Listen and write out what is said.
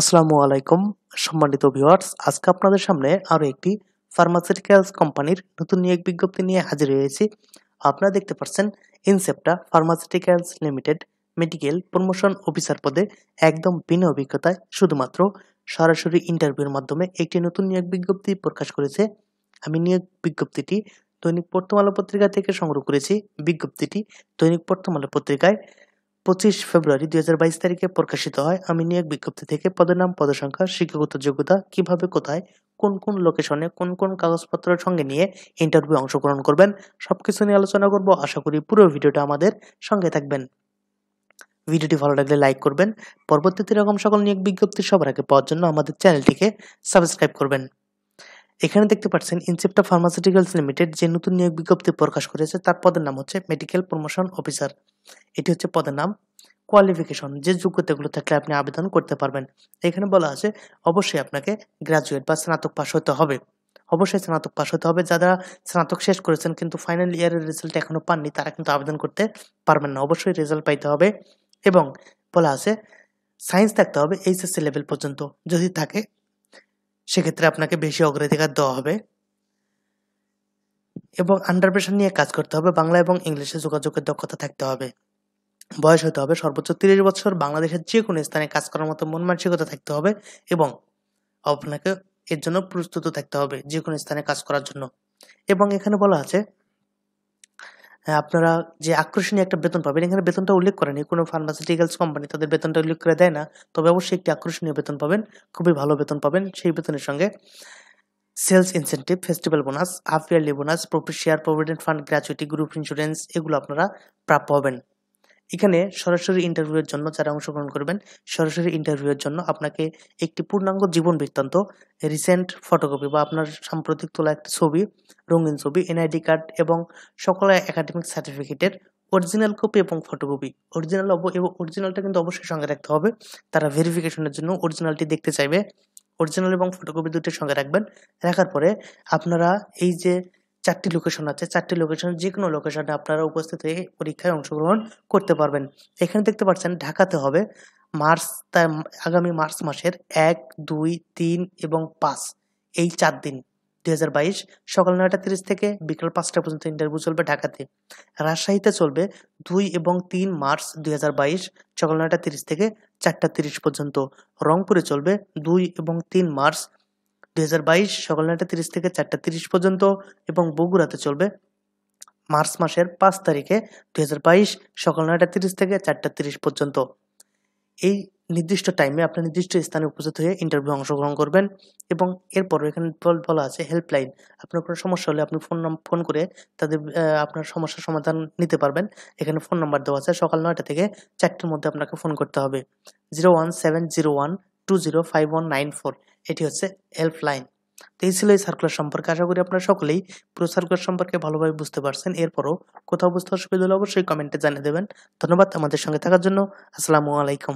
আসসালামু আলাইকুম সম্মানিত ভিউয়ার্স আজকে আপনাদের সামনে আরও একটি ফার্মাসিউটিক্যালস কোম্পানির নতুন নিয়োগ বিজ্ঞপ্তি নিয়ে হাজির হয়েছি আপনারা দেখতে পাচ্ছেন Incepta pharmaceuticals limited medical promotion officer পদে একদম বিনা অভিজ্ঞতায় শুধুমাত্র সরাসরি ইন্টারভিউর মাধ্যমে একটি নতুন নিয়োগ বিজ্ঞপ্তি প্রকাশ করেছে আমি নিয়োগ বিজ্ঞপ্তিটি দৈনিক পর্তমালা পত্রিকা থেকে সংগ্রহ করেছি বিজ্ঞপ্তিটি দৈনিক পর্তমালা পত্রিকায় পঁচিশ ফেব্রুয়ারি দুই হাজার বাইশ তারিখে প্রকাশিত হয় আমি নিয়োগ বিজ্ঞপ্তি থেকে পদনাম পদসংখ্যা শিক্ষাগত যোগ্যতা কিভাবে কোথায় কোন কোন লোকেশনে কোন কোন কাগজপত্রের সঙ্গে নিয়ে ইন্টারভিউ অংশগ্রহণ করবেন সব কিছু নিয়ে আলোচনা করব আশা করি পুরো ভিডিওটা আমাদের সঙ্গে থাকবেন ভিডিওটি ভালো লাগলে লাইক করবেন পরবর্তীতে এরকম সকল নিয়োগ বিজ্ঞপ্তি সবার আগে পাওয়ার জন্য আমাদের চ্যানেলটিকে সাবস্ক্রাইব করবেন এখানে দেখতে পাচ্ছেন ইনসেপ্টা ফার্মাসিউটিক্যালস লিমিটেড যে নতুন নিয়োগ বিজ্ঞপ্তি প্রকাশ করেছে তার পদের নাম হচ্ছে মেডিকেল প্রমোশন অফিসার এটি হচ্ছে পদের নাম কোয়ালিফিকেশন যে যোগ্যতাগুলো থাকলে আপনি আবেদন করতে পারবেন এখানে বলা আছে অবশ্যই আপনাকে গ্রাজুয়েট বা স্নাতক পাশ হতে হবে অবশ্যই স্নাতক পাশ হতে হবে যারা স্নাতক শেষ করেছেন কিন্তু ফাইনাল ইয়ারের রেজাল্ট এখনও পাননি তারা কিন্তু আবেদন করতে পারবেন না অবশ্যই রেজাল্ট পাইতে হবে এবং বলা আছে সায়েন্স থাকতে হবে এইচএসসি লেভেল পর্যন্ত যদি থাকে সেক্ষেত্রে আপনাকে বেশি অগ্রাধিকার দেওয়া হবে এবং আন্ডার প্রেশার নিয়ে কাজ করতে হবে বাংলা এবং ইংলিশে যোগাযোগের দক্ষতা থাকতে হবে বয়স হতে হবে সর্বোচ্চ তিরিশ বছর বাংলাদেশের যে কোনো স্থানে কাজ করার মতো মন মানসিকতা থাকতে হবে এবং আপনাকে এর জন্য প্রস্তুত থাকতে হবে যে কোনো স্থানে কাজ করার জন্য এবং এখানে বলা আছে আপনারা যে আকর্ষণীয় একটা বেতন পাবেন এখানে বেতনটা উল্লেখ করেনি কোনো ফার্মাসিউটিক্যালস কোম্পানি তাদের বেতনটা উল্লেখ করে দেয় না তবে অবশ্যই একটি আকর্ষণীয় বেতন পাবেন খুবই ভালো বেতন পাবেন সেই বেতনের সঙ্গে sales incentive festival bonus half yearly bonus profit share provident fund gratuity group insurance এগুলো আপনারা প্রাপ্য হবেন এখানে সরাসরি ইন্টারভিউয়ের জন্য যারা অংশগ্রহণ করবেন সরাসরি ইন্টারভিউয়ের জন্য আপনাকে একটি পূর্ণাঙ্গ জীবন বৃত্তান্ত রিসেন্ট ফটোকপি বা আপনার সাম্প্রতিক তোলা একটি ছবি রঙিন ছবি এনআইডি কার্ড এবং সকল একাডেমিক সার্টিফিকেটের অরিজিনাল কপি এবং ফটোকপি অরিজিনাল এবং অরিজিনালটা কিন্তু অবশ্যই সঙ্গে রাখতে হবে তারা ভেরিফিকেশনের জন্য অরিজিনালটি দেখতে চাইবে অরিজিনাল এবং ফটোকপি দুটির সঙ্গে রাখবেন রাখার পরে আপনারা এই যে চারটি লোকেশন আছে চারটি লোকেশন যে কোনো লোকেশনে আপনারা উপস্থিত হয়ে পরীক্ষায় অংশগ্রহণ করতে পারবেন এখানে দেখতে পাচ্ছেন ঢাকাতে হবে মার্চ আগামী মার্চ মাসের এক দুই তিন এবং পাঁচ এই চার দিন দুই সকাল নয়টা তিরিশ থেকে বিকেল পাঁচটা পর্যন্ত ইন্টারভিউ চলবে ঢাকাতে রাজশাহীতে চলবে দুই এবং তিন মার্চ দুই সকাল নয়টা তিরিশ থেকে চারটা তিরিশ পর্যন্ত রংপুরে চলবে দুই এবং তিন মার্চ দুই সকাল নয়টা তিরিশ থেকে চারটা তিরিশ পর্যন্ত এবং বগুড়াতে চলবে মার্চ মাসের পাঁচ তারিখে দুই সকাল নয়টা তিরিশ থেকে চারটা তিরিশ পর্যন্ত এই নির্দিষ্ট টাইমে আপনি নির্দিষ্ট স্থানে উপস্থিত হয়ে ইন্টারভিউ অংশগ্রহণ করবেন এবং এরপর এখানে বলা আছে হেল্পলাইন আপনার কোনো সমস্যা হলে আপনি ফোন ফোন করে তাদের আপনার সমস্যার সমাধান নিতে পারবেন এখানে ফোন নাম্বার দেওয়া আছে সকাল নয়টা থেকে চারটের মধ্যে আপনাকে ফোন করতে হবে zero one seven zero one two zero five one nine four এটি হচ্ছে হেল্পলাইন তো এই ছিল এই সার্কুলার সম্পর্কে আশা করি আপনারা সকলেই পুরো সার্কুলার সম্পর্কে ভালোভাবে বুঝতে পারছেন এরপরও কোথাও বুঝতে অসুবিধা হলে অবশ্যই কমেন্টে জানিয়ে দেবেন ধন্যবাদ আমাদের সঙ্গে থাকার জন্য আসসালামু আলাইকুম